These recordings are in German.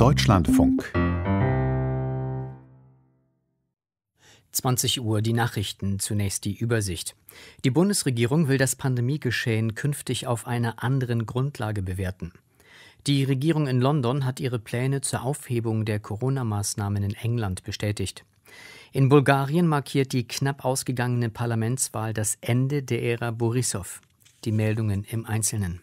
Deutschlandfunk. 20 Uhr die Nachrichten, zunächst die Übersicht. Die Bundesregierung will das Pandemiegeschehen künftig auf einer anderen Grundlage bewerten. Die Regierung in London hat ihre Pläne zur Aufhebung der Corona-Maßnahmen in England bestätigt. In Bulgarien markiert die knapp ausgegangene Parlamentswahl das Ende der Ära Borissow. Die Meldungen im Einzelnen.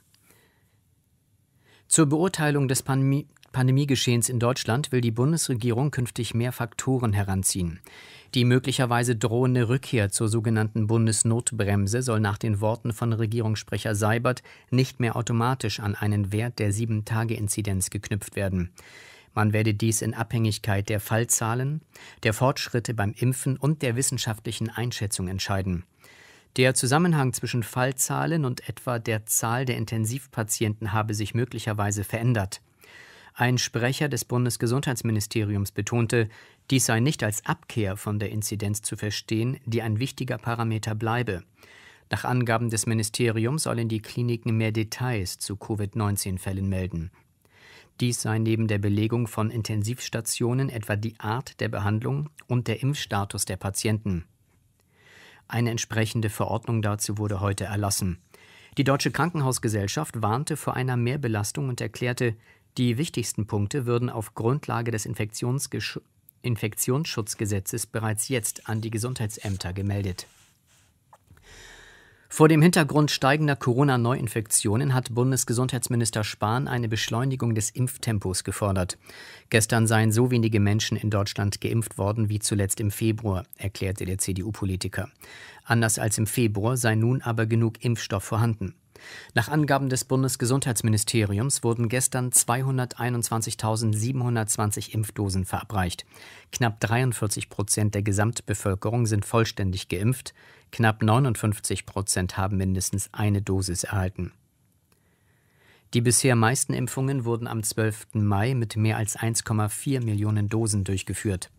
Zur Beurteilung des, Pandemie Pandemiegeschehens in Deutschland will die Bundesregierung künftig mehr Faktoren heranziehen. Die möglicherweise drohende Rückkehr zur sogenannten Bundesnotbremse soll nach den Worten von Regierungssprecher Seibert nicht mehr automatisch an einen Wert der sieben tage inzidenz geknüpft werden. Man werde dies in Abhängigkeit der Fallzahlen, der Fortschritte beim Impfen und der wissenschaftlichen Einschätzung entscheiden. Der Zusammenhang zwischen Fallzahlen und etwa der Zahl der Intensivpatienten habe sich möglicherweise verändert. Ein Sprecher des Bundesgesundheitsministeriums betonte, dies sei nicht als Abkehr von der Inzidenz zu verstehen, die ein wichtiger Parameter bleibe. Nach Angaben des Ministeriums sollen die Kliniken mehr Details zu Covid-19-Fällen melden. Dies sei neben der Belegung von Intensivstationen etwa die Art der Behandlung und der Impfstatus der Patienten. Eine entsprechende Verordnung dazu wurde heute erlassen. Die Deutsche Krankenhausgesellschaft warnte vor einer Mehrbelastung und erklärte, die wichtigsten Punkte würden auf Grundlage des Infektionsgesch Infektionsschutzgesetzes bereits jetzt an die Gesundheitsämter gemeldet. Vor dem Hintergrund steigender Corona-Neuinfektionen hat Bundesgesundheitsminister Spahn eine Beschleunigung des Impftempos gefordert. Gestern seien so wenige Menschen in Deutschland geimpft worden wie zuletzt im Februar, erklärte der CDU-Politiker. Anders als im Februar sei nun aber genug Impfstoff vorhanden. Nach Angaben des Bundesgesundheitsministeriums wurden gestern 221.720 Impfdosen verabreicht. Knapp 43 Prozent der Gesamtbevölkerung sind vollständig geimpft, knapp 59 Prozent haben mindestens eine Dosis erhalten. Die bisher meisten Impfungen wurden am 12. Mai mit mehr als 1,4 Millionen Dosen durchgeführt.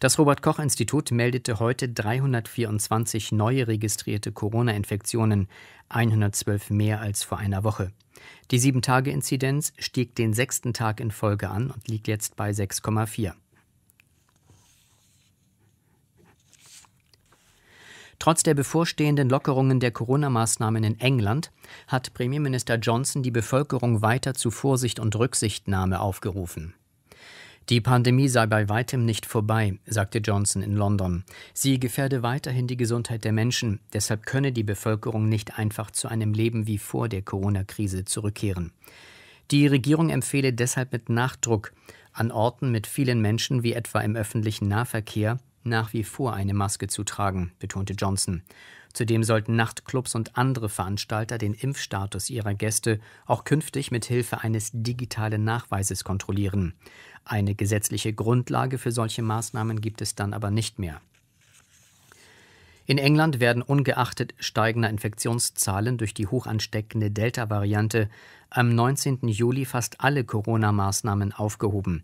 Das Robert Koch Institut meldete heute 324 neue registrierte Corona-Infektionen, 112 mehr als vor einer Woche. Die 7-Tage-Inzidenz stieg den sechsten Tag in Folge an und liegt jetzt bei 6,4. Trotz der bevorstehenden Lockerungen der Corona-Maßnahmen in England hat Premierminister Johnson die Bevölkerung weiter zu Vorsicht und Rücksichtnahme aufgerufen. Die Pandemie sei bei weitem nicht vorbei, sagte Johnson in London. Sie gefährde weiterhin die Gesundheit der Menschen, deshalb könne die Bevölkerung nicht einfach zu einem Leben wie vor der Corona-Krise zurückkehren. Die Regierung empfehle deshalb mit Nachdruck, an Orten mit vielen Menschen wie etwa im öffentlichen Nahverkehr nach wie vor eine Maske zu tragen, betonte Johnson. Zudem sollten Nachtclubs und andere Veranstalter den Impfstatus ihrer Gäste auch künftig mit Hilfe eines digitalen Nachweises kontrollieren. Eine gesetzliche Grundlage für solche Maßnahmen gibt es dann aber nicht mehr. In England werden ungeachtet steigender Infektionszahlen durch die hoch ansteckende Delta-Variante am 19. Juli fast alle Corona-Maßnahmen aufgehoben.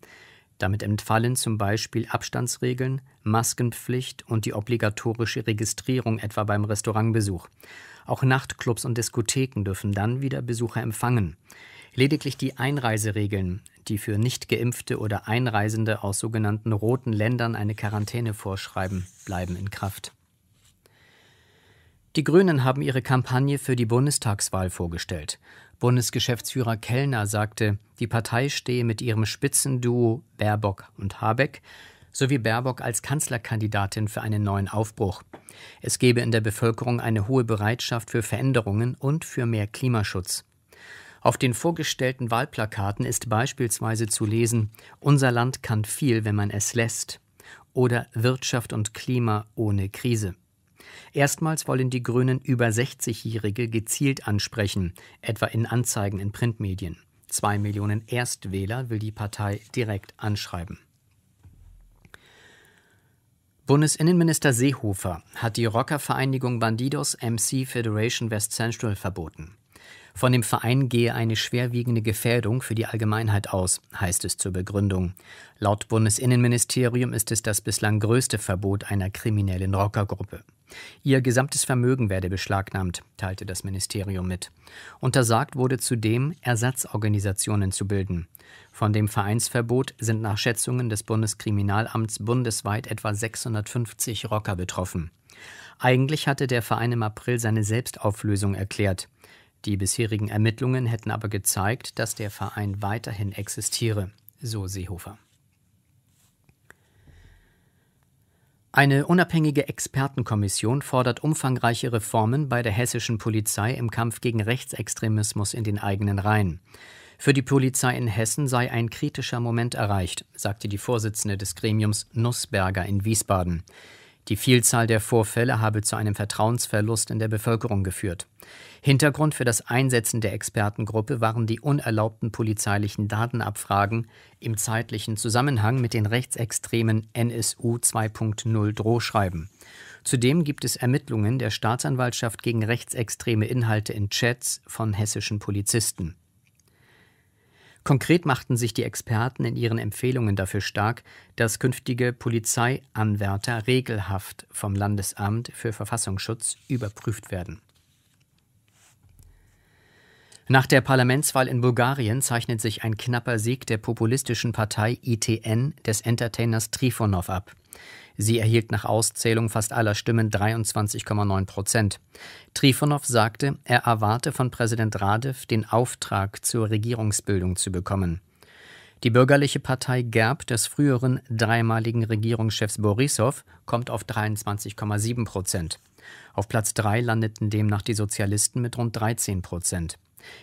Damit entfallen zum Beispiel Abstandsregeln, Maskenpflicht und die obligatorische Registrierung etwa beim Restaurantbesuch. Auch Nachtclubs und Diskotheken dürfen dann wieder Besucher empfangen. Lediglich die Einreiseregeln, die für Nichtgeimpfte oder Einreisende aus sogenannten roten Ländern eine Quarantäne vorschreiben, bleiben in Kraft. Die Grünen haben ihre Kampagne für die Bundestagswahl vorgestellt. Bundesgeschäftsführer Kellner sagte, die Partei stehe mit ihrem Spitzenduo Baerbock und Habeck sowie Baerbock als Kanzlerkandidatin für einen neuen Aufbruch. Es gebe in der Bevölkerung eine hohe Bereitschaft für Veränderungen und für mehr Klimaschutz. Auf den vorgestellten Wahlplakaten ist beispielsweise zu lesen Unser Land kann viel, wenn man es lässt oder Wirtschaft und Klima ohne Krise. Erstmals wollen die Grünen über 60-Jährige gezielt ansprechen, etwa in Anzeigen in Printmedien. Zwei Millionen Erstwähler will die Partei direkt anschreiben. Bundesinnenminister Seehofer hat die Rockervereinigung Bandidos MC Federation West Central verboten. Von dem Verein gehe eine schwerwiegende Gefährdung für die Allgemeinheit aus, heißt es zur Begründung. Laut Bundesinnenministerium ist es das bislang größte Verbot einer kriminellen Rockergruppe. Ihr gesamtes Vermögen werde beschlagnahmt, teilte das Ministerium mit. Untersagt wurde zudem, Ersatzorganisationen zu bilden. Von dem Vereinsverbot sind nach Schätzungen des Bundeskriminalamts bundesweit etwa 650 Rocker betroffen. Eigentlich hatte der Verein im April seine Selbstauflösung erklärt. Die bisherigen Ermittlungen hätten aber gezeigt, dass der Verein weiterhin existiere, so Seehofer. Eine unabhängige Expertenkommission fordert umfangreiche Reformen bei der hessischen Polizei im Kampf gegen Rechtsextremismus in den eigenen Reihen. Für die Polizei in Hessen sei ein kritischer Moment erreicht, sagte die Vorsitzende des Gremiums Nussberger in Wiesbaden. Die Vielzahl der Vorfälle habe zu einem Vertrauensverlust in der Bevölkerung geführt. Hintergrund für das Einsetzen der Expertengruppe waren die unerlaubten polizeilichen Datenabfragen im zeitlichen Zusammenhang mit den rechtsextremen NSU 2.0 Drohschreiben. Zudem gibt es Ermittlungen der Staatsanwaltschaft gegen rechtsextreme Inhalte in Chats von hessischen Polizisten. Konkret machten sich die Experten in ihren Empfehlungen dafür stark, dass künftige Polizeianwärter regelhaft vom Landesamt für Verfassungsschutz überprüft werden. Nach der Parlamentswahl in Bulgarien zeichnet sich ein knapper Sieg der populistischen Partei ITN des Entertainers Trifonov ab. Sie erhielt nach Auszählung fast aller Stimmen 23,9 Prozent. Trifonov sagte, er erwarte von Präsident Radev den Auftrag zur Regierungsbildung zu bekommen. Die bürgerliche Partei GERB des früheren dreimaligen Regierungschefs Borisov kommt auf 23,7 Prozent. Auf Platz 3 landeten demnach die Sozialisten mit rund 13 Prozent.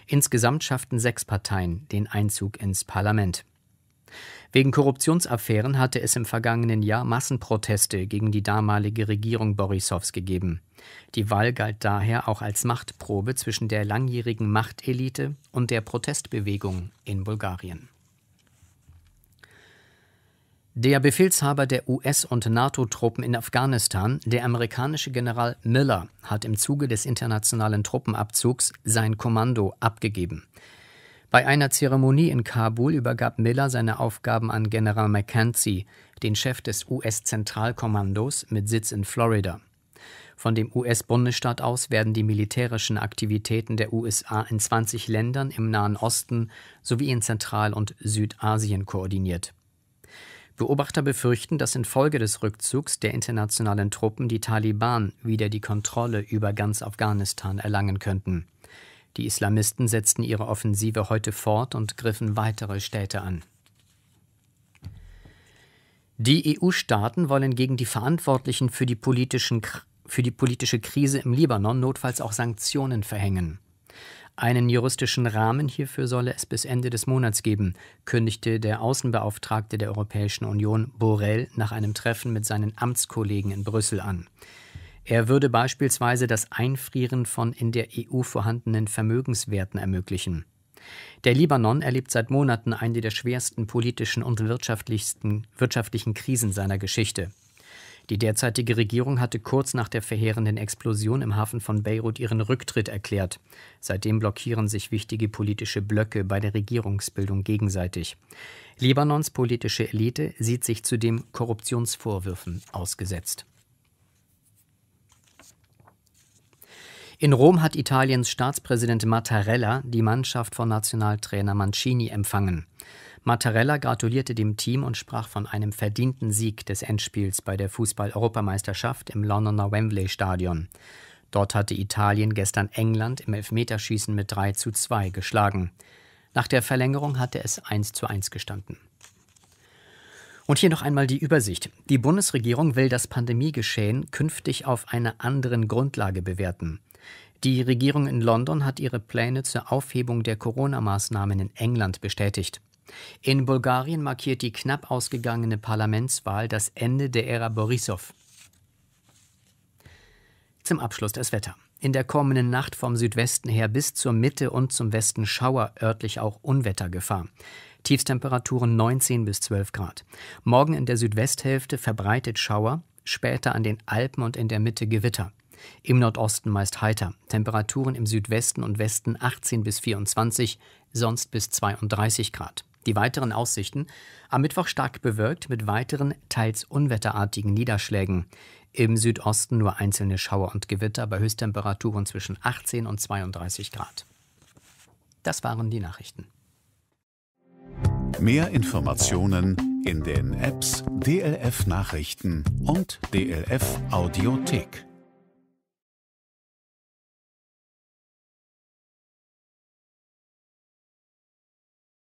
Insgesamt schafften sechs Parteien den Einzug ins Parlament. Wegen Korruptionsaffären hatte es im vergangenen Jahr Massenproteste gegen die damalige Regierung Borisows gegeben. Die Wahl galt daher auch als Machtprobe zwischen der langjährigen Machtelite und der Protestbewegung in Bulgarien. Der Befehlshaber der US- und NATO-Truppen in Afghanistan, der amerikanische General Miller, hat im Zuge des internationalen Truppenabzugs sein Kommando abgegeben. Bei einer Zeremonie in Kabul übergab Miller seine Aufgaben an General McKenzie, den Chef des US-Zentralkommandos mit Sitz in Florida. Von dem US-Bundesstaat aus werden die militärischen Aktivitäten der USA in 20 Ländern im Nahen Osten sowie in Zentral- und Südasien koordiniert. Beobachter befürchten, dass infolge des Rückzugs der internationalen Truppen die Taliban wieder die Kontrolle über ganz Afghanistan erlangen könnten. Die Islamisten setzten ihre Offensive heute fort und griffen weitere Städte an. Die EU-Staaten wollen gegen die Verantwortlichen für die, für die politische Krise im Libanon notfalls auch Sanktionen verhängen. Einen juristischen Rahmen hierfür solle es bis Ende des Monats geben, kündigte der Außenbeauftragte der Europäischen Union Borrell nach einem Treffen mit seinen Amtskollegen in Brüssel an. Er würde beispielsweise das Einfrieren von in der EU vorhandenen Vermögenswerten ermöglichen. Der Libanon erlebt seit Monaten eine der schwersten politischen und wirtschaftlichen Krisen seiner Geschichte. Die derzeitige Regierung hatte kurz nach der verheerenden Explosion im Hafen von Beirut ihren Rücktritt erklärt. Seitdem blockieren sich wichtige politische Blöcke bei der Regierungsbildung gegenseitig. Libanons politische Elite sieht sich zudem Korruptionsvorwürfen ausgesetzt. In Rom hat Italiens Staatspräsident Mattarella die Mannschaft von Nationaltrainer Mancini empfangen. Mattarella gratulierte dem Team und sprach von einem verdienten Sieg des Endspiels bei der Fußball-Europameisterschaft im Londoner Wembley-Stadion. Dort hatte Italien gestern England im Elfmeterschießen mit 3 zu 2 geschlagen. Nach der Verlängerung hatte es 1 zu 1 gestanden. Und hier noch einmal die Übersicht. Die Bundesregierung will das Pandemiegeschehen künftig auf einer anderen Grundlage bewerten. Die Regierung in London hat ihre Pläne zur Aufhebung der Corona-Maßnahmen in England bestätigt. In Bulgarien markiert die knapp ausgegangene Parlamentswahl das Ende der Ära Borissow. Zum Abschluss das Wetter. In der kommenden Nacht vom Südwesten her bis zur Mitte und zum Westen Schauer, örtlich auch Unwettergefahr. Tiefstemperaturen 19 bis 12 Grad. Morgen in der Südwesthälfte verbreitet Schauer, später an den Alpen und in der Mitte Gewitter. Im Nordosten meist heiter. Temperaturen im Südwesten und Westen 18 bis 24, sonst bis 32 Grad. Die weiteren Aussichten am Mittwoch stark bewölkt mit weiteren teils unwetterartigen Niederschlägen. Im Südosten nur einzelne Schauer und Gewitter bei Höchsttemperaturen zwischen 18 und 32 Grad. Das waren die Nachrichten. Mehr Informationen in den Apps DLF Nachrichten und DLF Audiothek.